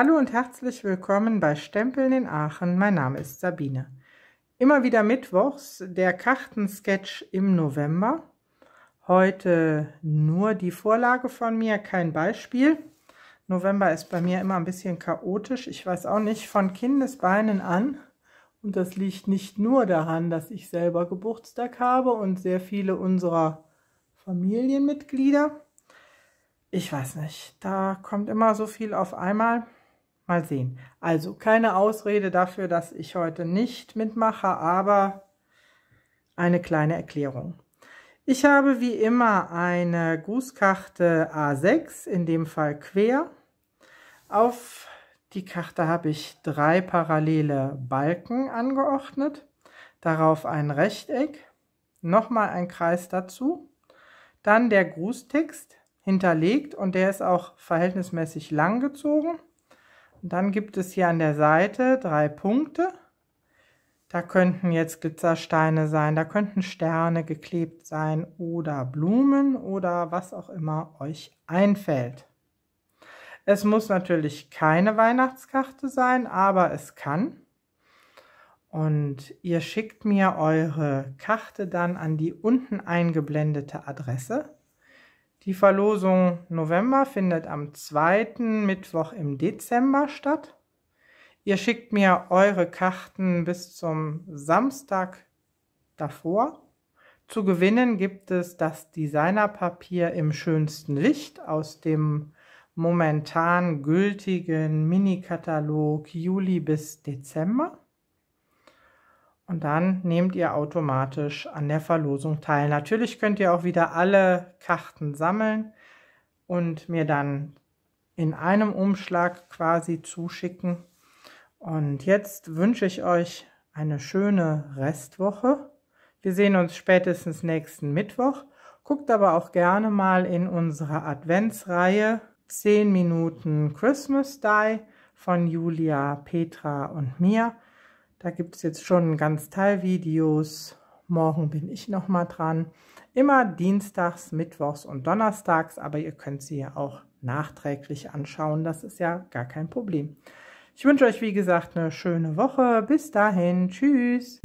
Hallo und herzlich willkommen bei Stempeln in Aachen. Mein Name ist Sabine. Immer wieder mittwochs der Kartensketch im November. Heute nur die Vorlage von mir, kein Beispiel. November ist bei mir immer ein bisschen chaotisch. Ich weiß auch nicht, von Kindesbeinen an. Und das liegt nicht nur daran, dass ich selber Geburtstag habe und sehr viele unserer Familienmitglieder. Ich weiß nicht, da kommt immer so viel auf einmal. Mal sehen. Also keine Ausrede dafür, dass ich heute nicht mitmache, aber eine kleine Erklärung. Ich habe wie immer eine Grußkarte A6, in dem Fall quer. Auf die Karte habe ich drei parallele Balken angeordnet, darauf ein Rechteck, nochmal ein Kreis dazu, dann der Grußtext hinterlegt und der ist auch verhältnismäßig lang gezogen und dann gibt es hier an der Seite drei Punkte. Da könnten jetzt Glitzersteine sein, da könnten Sterne geklebt sein oder Blumen oder was auch immer euch einfällt. Es muss natürlich keine Weihnachtskarte sein, aber es kann. Und ihr schickt mir eure Karte dann an die unten eingeblendete Adresse. Die Verlosung November findet am zweiten Mittwoch im Dezember statt. Ihr schickt mir eure Karten bis zum Samstag davor. Zu gewinnen gibt es das Designerpapier im schönsten Licht aus dem momentan gültigen Mini-Katalog Juli bis Dezember. Und dann nehmt ihr automatisch an der Verlosung teil. Natürlich könnt ihr auch wieder alle Karten sammeln und mir dann in einem Umschlag quasi zuschicken. Und jetzt wünsche ich euch eine schöne Restwoche. Wir sehen uns spätestens nächsten Mittwoch. Guckt aber auch gerne mal in unsere Adventsreihe 10 Minuten Christmas Die von Julia, Petra und mir. Da gibt es jetzt schon ganz Teilvideos. Morgen bin ich nochmal dran. Immer dienstags, mittwochs und donnerstags, aber ihr könnt sie ja auch nachträglich anschauen. Das ist ja gar kein Problem. Ich wünsche euch, wie gesagt, eine schöne Woche. Bis dahin. Tschüss.